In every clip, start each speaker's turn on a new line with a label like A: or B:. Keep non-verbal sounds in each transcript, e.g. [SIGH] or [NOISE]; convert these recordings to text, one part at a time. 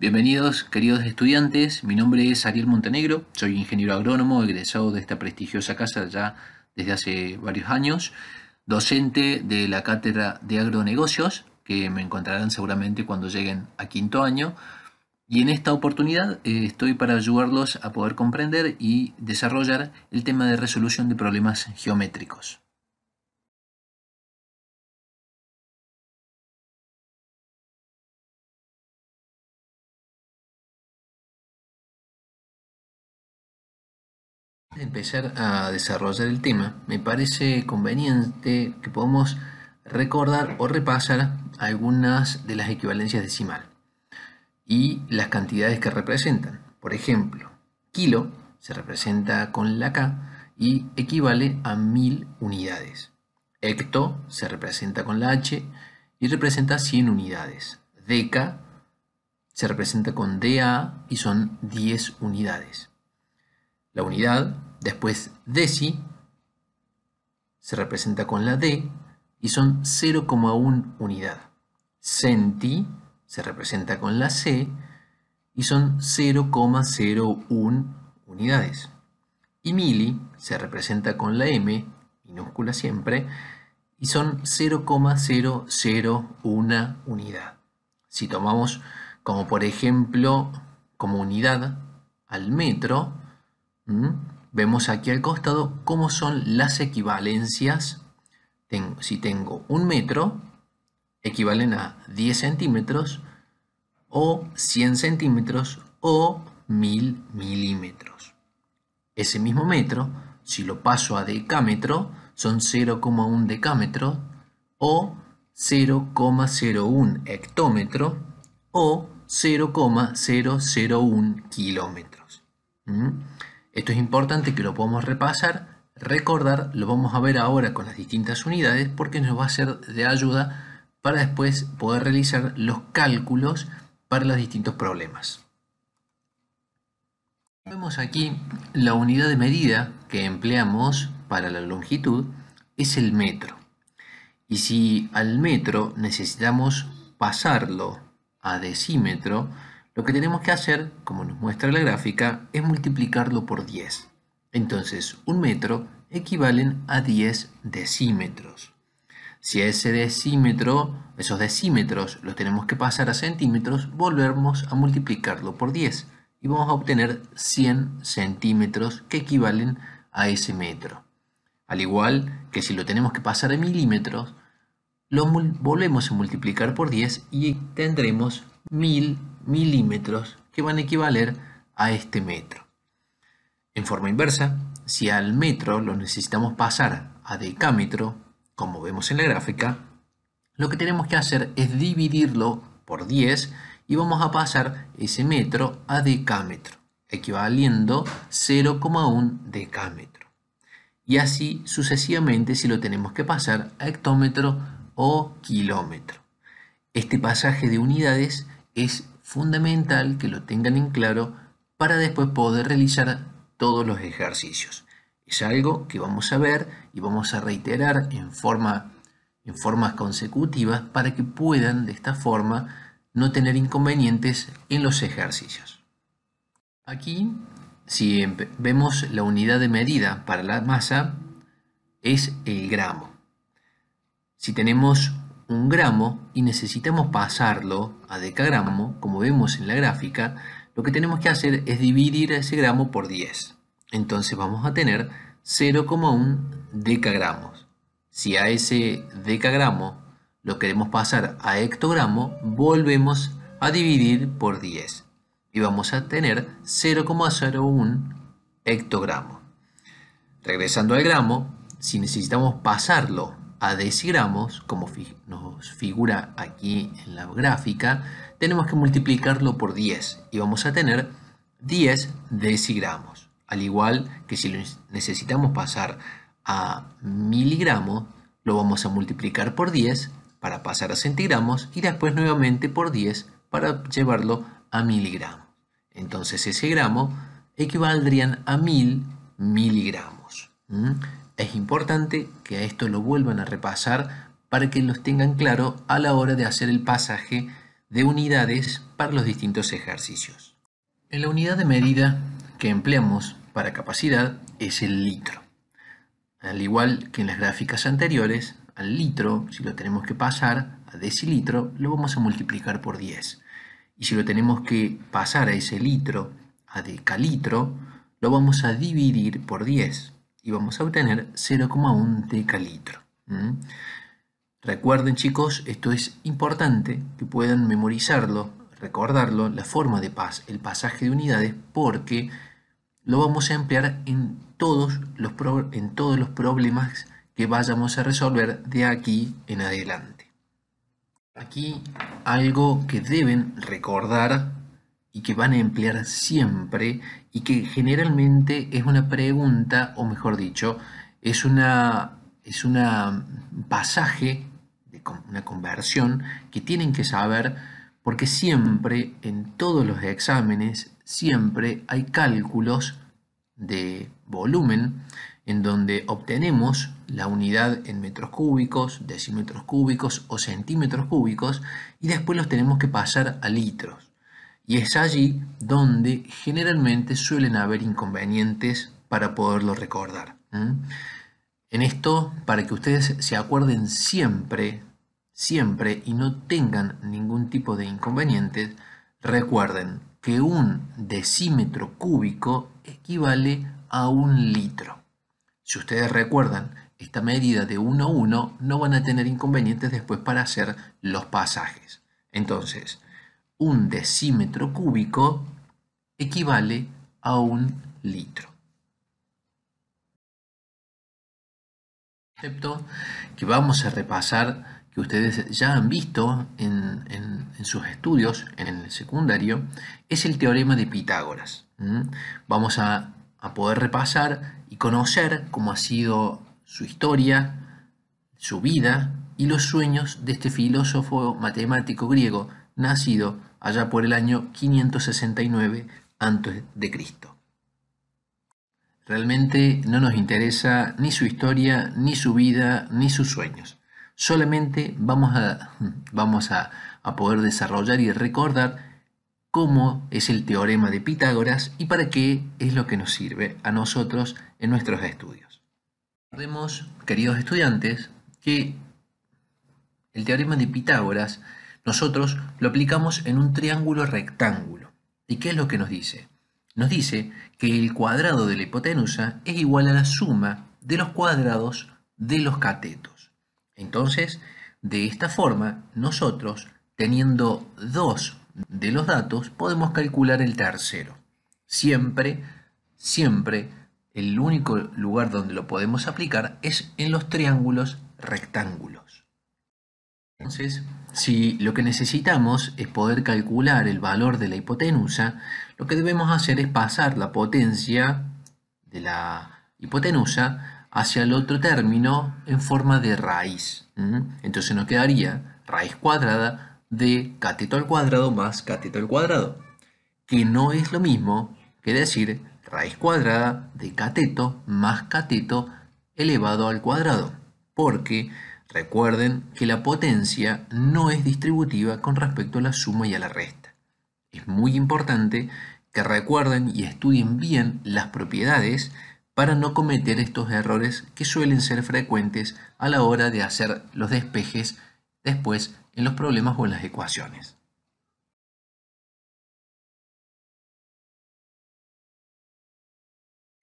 A: Bienvenidos queridos estudiantes, mi nombre es Ariel Montenegro, soy ingeniero agrónomo egresado de esta prestigiosa casa ya desde hace varios años, docente de la cátedra de agronegocios, que me encontrarán seguramente cuando lleguen a quinto año, y en esta oportunidad eh, estoy para ayudarlos a poder comprender y desarrollar el tema de resolución de problemas geométricos. empezar a desarrollar el tema, me parece conveniente que podamos recordar o repasar algunas de las equivalencias decimal y las cantidades que representan. Por ejemplo, kilo se representa con la K y equivale a mil unidades. Hecto se representa con la H y representa 100 unidades. Deca se representa con DA y son 10 unidades. La unidad Después deci se representa con la D y son 0,1 unidad. Centi se representa con la C y son 0,01 unidades. Y mili se representa con la M, minúscula siempre, y son 0,001 unidad. Si tomamos como por ejemplo como unidad al metro, Vemos aquí al costado cómo son las equivalencias. si tengo un metro, equivalen a 10 centímetros, o 100 centímetros, o 1000 milímetros. Ese mismo metro, si lo paso a decámetro, son 0,1 decámetro, o 0,01 hectómetro, o 0,001 kilómetros. ¿Mm? Esto es importante que lo podamos repasar, recordar, lo vamos a ver ahora con las distintas unidades porque nos va a ser de ayuda para después poder realizar los cálculos para los distintos problemas. Vemos aquí la unidad de medida que empleamos para la longitud es el metro. Y si al metro necesitamos pasarlo a decímetro, lo que tenemos que hacer, como nos muestra la gráfica, es multiplicarlo por 10. Entonces, un metro equivalen a 10 decímetros. Si ese decímetro, esos decímetros los tenemos que pasar a centímetros, volvemos a multiplicarlo por 10 y vamos a obtener 100 centímetros que equivalen a ese metro. Al igual que si lo tenemos que pasar a milímetros, lo volvemos a multiplicar por 10 y tendremos 1000 milímetros que van a equivaler a este metro. En forma inversa, si al metro lo necesitamos pasar a decámetro, como vemos en la gráfica, lo que tenemos que hacer es dividirlo por 10 y vamos a pasar ese metro a decámetro, equivaliendo 0,1 decámetro. Y así sucesivamente si lo tenemos que pasar a hectómetro o kilómetro. Este pasaje de unidades es fundamental que lo tengan en claro para después poder realizar todos los ejercicios. Es algo que vamos a ver y vamos a reiterar en, forma, en formas consecutivas para que puedan de esta forma no tener inconvenientes en los ejercicios. Aquí, si em, vemos la unidad de medida para la masa, es el gramo. Si tenemos un gramo y necesitamos pasarlo a decagramo, como vemos en la gráfica, lo que tenemos que hacer es dividir ese gramo por 10. Entonces vamos a tener 0,1 decagramos. Si a ese decagramo lo queremos pasar a hectogramo, volvemos a dividir por 10 y vamos a tener 0,01 hectogramo. Regresando al gramo, si necesitamos pasarlo a decigramos, como nos figura aquí en la gráfica, tenemos que multiplicarlo por 10 y vamos a tener 10 decigramos. Al igual que si lo necesitamos pasar a miligramos, lo vamos a multiplicar por 10 para pasar a centigramos y después nuevamente por 10 para llevarlo a miligramos. Entonces ese gramo equivaldrían a 1000 miligramos. Es importante que a esto lo vuelvan a repasar para que los tengan claro a la hora de hacer el pasaje de unidades para los distintos ejercicios. En la unidad de medida que empleamos para capacidad es el litro. Al igual que en las gráficas anteriores, al litro, si lo tenemos que pasar a decilitro, lo vamos a multiplicar por 10. Y si lo tenemos que pasar a ese litro a decalitro, lo vamos a dividir por 10 y vamos a obtener 0,1 decalitro. Recuerden chicos, esto es importante que puedan memorizarlo, recordarlo, la forma de paz, el pasaje de unidades, porque lo vamos a emplear en todos los, en todos los problemas que vayamos a resolver de aquí en adelante. Aquí algo que deben recordar y que van a emplear siempre y que generalmente es una pregunta, o mejor dicho, es una es pasaje de una conversión que tienen que saber porque siempre en todos los exámenes siempre hay cálculos de volumen en donde obtenemos la unidad en metros cúbicos, decímetros cúbicos o centímetros cúbicos y después los tenemos que pasar a litros y es allí donde generalmente suelen haber inconvenientes para poderlo recordar. En esto, para que ustedes se acuerden siempre, siempre y no tengan ningún tipo de inconvenientes, recuerden que un decímetro cúbico equivale a un litro. Si ustedes recuerdan esta medida de 1 a 1, no van a tener inconvenientes después para hacer los pasajes. Entonces, un decímetro cúbico equivale a un litro. Concepto que vamos a repasar que ustedes ya han visto en, sus estudios en el secundario es el teorema de Pitágoras. Vamos a poder repasar y conocer cómo ha sido su historia, su vida y los sueños de este filósofo matemático griego nacido allá por el año 569 a.C. Realmente no nos interesa ni su historia, ni su vida, ni sus sueños. Solamente vamos a, [LAUGHS] vamos a, poder desarrollar y recordar cómo es el teorema de Pitágoras y para qué es lo que nos sirve a nosotros en nuestros estudios. Recordemos, queridos estudiantes, que el teorema de Pitágoras nosotros lo aplicamos en un triángulo rectángulo. ¿Y qué es lo que nos dice? Nos dice que el cuadrado de la hipotenusa es igual a la suma de los cuadrados de los catetos. Entonces, de esta forma, nosotros, teniendo dos de los datos, podemos calcular el tercero. Siempre, siempre, el único lugar donde lo podemos aplicar es en los triángulos rectángulos. Entonces, si lo que necesitamos es poder calcular el valor de la hipotenusa, lo que debemos hacer es pasar la potencia de la hipotenusa hacia el otro término en forma de raíz. Entonces nos quedaría raíz cuadrada de cateto al cuadrado más cateto al cuadrado, que no es lo mismo que decir raíz cuadrada de cateto más cateto elevado al cuadrado, porque Recuerden que la potencia no es distributiva con respecto a la suma y a la resta. Es muy importante que recuerden y estudien bien las propiedades para no cometer estos errores que suelen ser frecuentes a la hora de hacer los despejes después en los problemas o en las ecuaciones.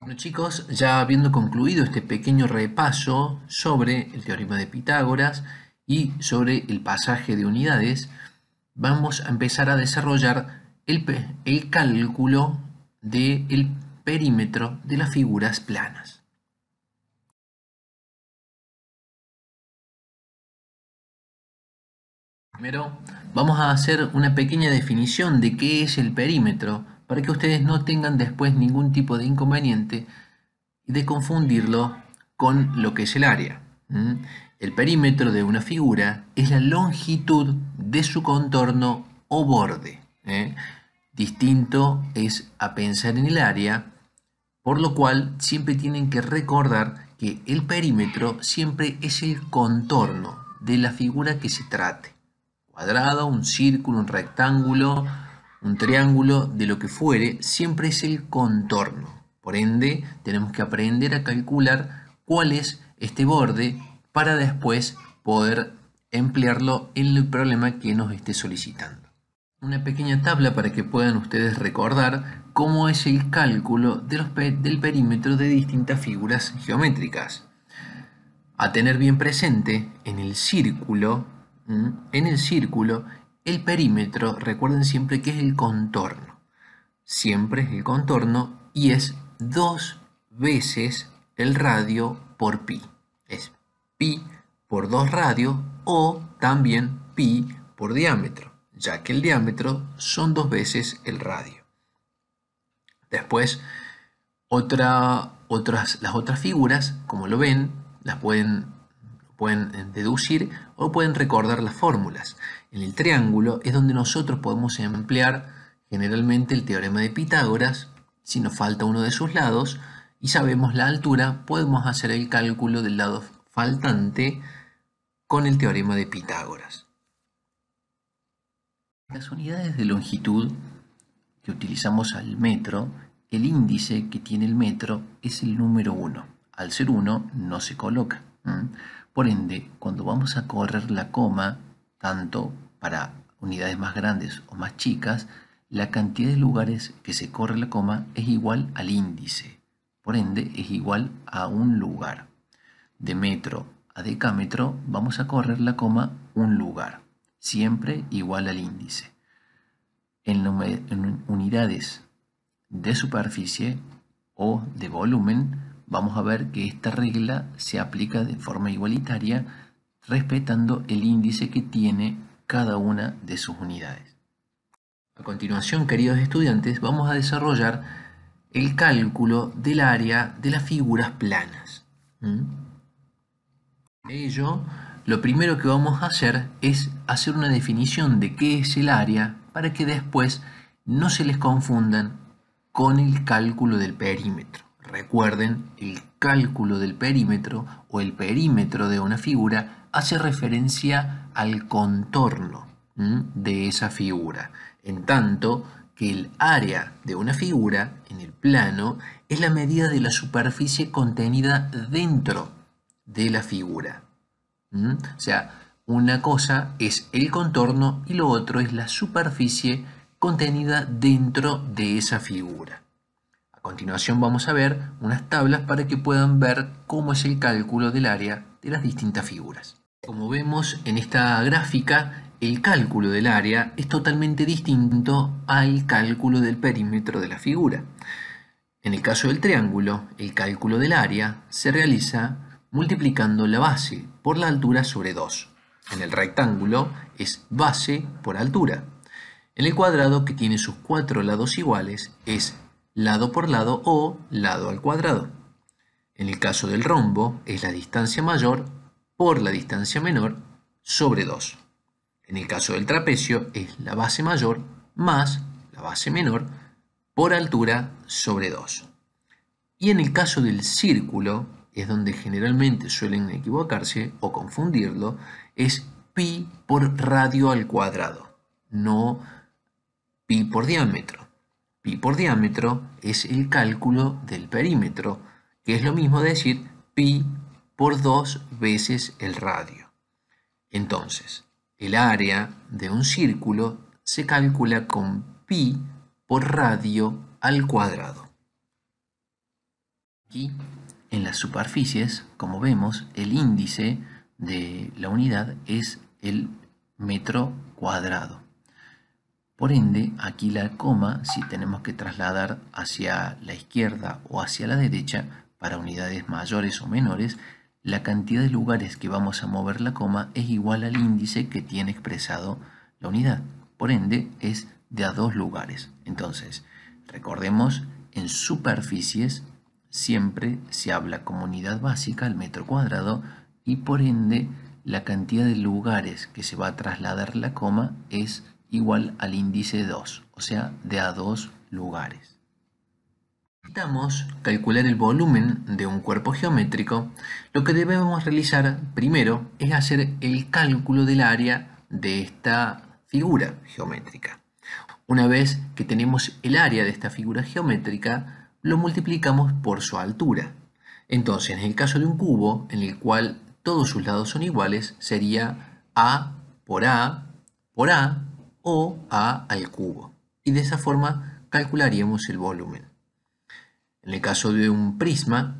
A: Bueno chicos, ya habiendo concluido este pequeño repaso sobre el teorema de Pitágoras y sobre el pasaje de unidades, vamos a empezar a desarrollar el, cálculo del perímetro de las figuras planas. Primero, vamos a hacer una pequeña definición de qué es el perímetro para que ustedes no tengan después ningún tipo de inconveniente de confundirlo con lo que es el área. El perímetro de una figura es la longitud de su contorno o borde. ¿eh? Distinto es a pensar en el área, por lo cual siempre tienen que recordar que el perímetro siempre es el contorno de la figura que se trate. Cuadrado, un círculo, un rectángulo, triángulo, de lo que fuere, siempre es el contorno. Por ende, tenemos que aprender a calcular cuál es este borde para después poder emplearlo en el problema que nos esté solicitando. Una pequeña tabla para que puedan ustedes recordar cómo es el cálculo de los del perímetro de distintas figuras geométricas. A tener bien presente en el círculo, en el círculo el perímetro, recuerden siempre que es el contorno. Siempre es el contorno y es dos veces el radio por pi. Es pi por dos radios o también pi por diámetro, ya que el diámetro son dos veces el radio. Después, otras, las otras figuras, como lo ven, las pueden pueden eh, deducir o pueden recordar las fórmulas. En el triángulo es donde nosotros podemos emplear generalmente el teorema de Pitágoras, si nos falta uno de sus lados, y sabemos la altura, podemos hacer el cálculo del lado faltante con el teorema de Pitágoras. Las unidades de longitud que utilizamos al metro, el índice que tiene el metro es el número 1. Al ser 1 no se coloca. Por ende, cuando vamos a correr la coma, tanto para unidades más grandes o más chicas, la cantidad de lugares que se corre la coma es igual al índice. Por ende, es igual a un lugar. De metro a decámetro vamos a correr la coma un lugar, siempre igual al índice. En, unidades de superficie o de volumen vamos a ver que esta regla se aplica de forma igualitaria respetando el índice que tiene cada una de sus unidades. A continuación, queridos estudiantes, vamos a desarrollar el cálculo del área de las figuras planas. ¿Mm? Ello, lo primero que vamos a hacer es hacer una definición de qué es el área para que después no se les confundan con el cálculo del perímetro. Recuerden, el cálculo del perímetro o el perímetro de una figura hace referencia al contorno de esa figura, en tanto que el área de una figura en el plano es la medida de la superficie contenida dentro de la figura. O sea, una cosa es el contorno y lo otro es la superficie contenida dentro de esa figura continuación vamos a ver unas tablas para que puedan ver cómo es el cálculo del área de las distintas figuras. Como vemos en esta gráfica, el cálculo del área es totalmente distinto al cálculo del perímetro de la figura. En el caso del triángulo, el cálculo del área se realiza multiplicando la base por la altura sobre 2. En el rectángulo es base por altura. En el cuadrado que tiene sus cuatro lados iguales es lado por lado o lado al cuadrado. En el caso del rombo es la distancia mayor por la distancia menor sobre 2. En el caso del trapecio es la base mayor más la base menor por altura sobre 2. Y en el caso del círculo, es donde generalmente suelen equivocarse o confundirlo, es pi por radio al cuadrado, no pi por diámetro. Pi por diámetro es el cálculo del perímetro, que es lo mismo decir pi por dos veces el radio. Entonces, el área de un círculo se calcula con pi por radio al cuadrado. Aquí, en las superficies, como vemos, el índice de la unidad es el metro cuadrado. Por ende, aquí la coma, si tenemos que trasladar hacia la izquierda o hacia la derecha, para unidades mayores o menores, la cantidad de lugares que vamos a mover la coma es igual al índice que tiene expresado la unidad. Por ende, es de a dos lugares. Entonces, recordemos, en superficies siempre se habla como unidad básica al metro cuadrado y por ende la cantidad de lugares que se va a trasladar la coma es igual al índice 2, o sea, de a dos lugares. Necesitamos calcular el volumen de un cuerpo geométrico. Lo que debemos realizar primero es hacer el cálculo del área de esta figura geométrica. Una vez que tenemos el área de esta figura geométrica, lo multiplicamos por su altura. Entonces, en el caso de un cubo, en el cual todos sus lados son iguales, sería A por A por A o a al cubo. Y de esa forma calcularíamos el volumen. En el caso de un prisma,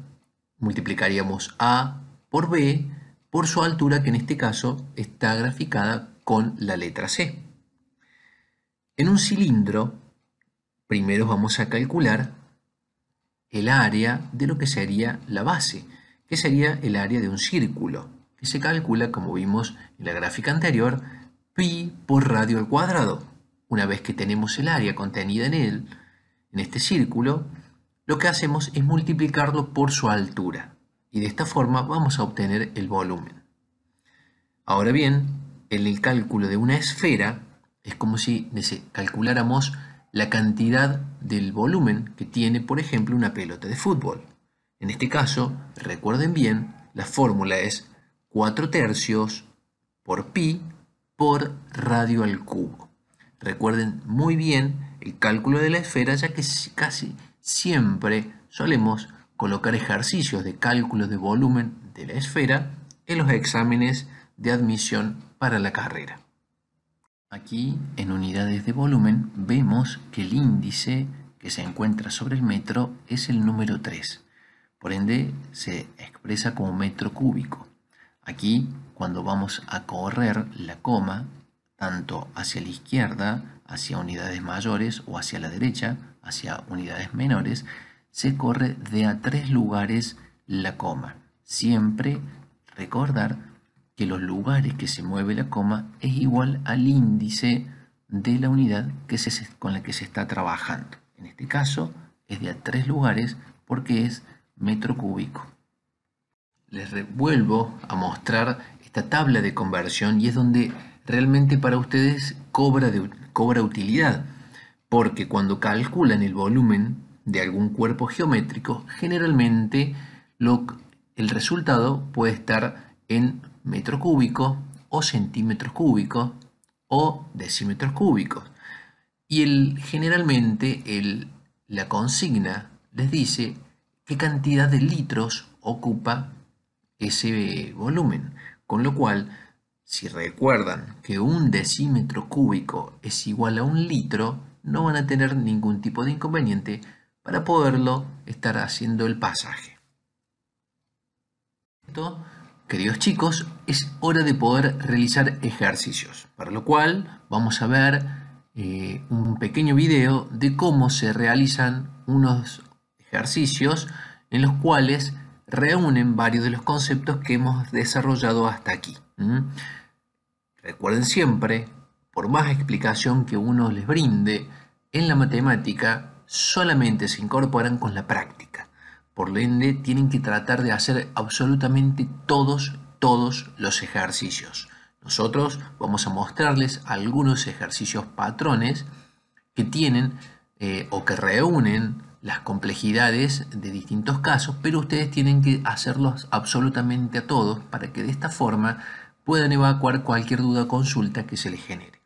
A: multiplicaríamos a por b por su altura, que en este caso está graficada con la letra c. En un cilindro, primero vamos a calcular el área de lo que sería la base, que sería el área de un círculo, que se calcula, como vimos en la gráfica anterior, pi por radio al cuadrado. Una vez que tenemos el área contenida en él, en este círculo, lo que hacemos es multiplicarlo por su altura y de esta forma vamos a obtener el volumen. Ahora bien, en el cálculo de una esfera es como si calculáramos la cantidad del volumen que tiene, por ejemplo, una pelota de fútbol. En este caso, recuerden bien, la fórmula es 4 tercios por pi por radio al cubo. Recuerden muy bien el cálculo de la esfera, ya que casi siempre solemos colocar ejercicios de cálculo de volumen de la esfera en los exámenes de admisión para la carrera. Aquí, en unidades de volumen, vemos que el índice que se encuentra sobre el metro es el número 3. Por ende, se expresa como metro cúbico. Aquí, cuando vamos a correr la coma, tanto hacia la izquierda, hacia unidades mayores o hacia la derecha, hacia unidades menores, se corre de a tres lugares la coma. Siempre recordar que los lugares que se mueve la coma es igual al índice de la unidad con la que se está trabajando. En este caso es de a tres lugares porque es metro cúbico les vuelvo a mostrar esta tabla de conversión y es donde realmente para ustedes cobra, cobra utilidad, porque cuando calculan el volumen de algún cuerpo geométrico, generalmente el resultado puede estar en metro cúbico o centímetros cúbicos o decímetros cúbicos. Y generalmente el, la consigna les dice qué cantidad de litros ocupa ese volumen. Con lo cual, si recuerdan que un decímetro cúbico es igual a un litro, no van a tener ningún tipo de inconveniente para poderlo estar haciendo el pasaje. Esto, queridos chicos, es hora de poder realizar ejercicios, para lo cual vamos a ver eh, un pequeño video de cómo se realizan unos ejercicios en los cuales reúnen varios de los conceptos que hemos desarrollado hasta aquí. Recuerden siempre, por más explicación que uno les brinde, en la matemática solamente se incorporan con la práctica. Por lo ende, tienen que tratar de hacer absolutamente todos, todos los ejercicios. Nosotros vamos a mostrarles algunos ejercicios patrones que tienen eh, o que reúnen las complejidades de distintos casos, pero ustedes tienen que hacerlos absolutamente a todos para que de esta forma puedan evacuar cualquier duda o consulta que se les genere.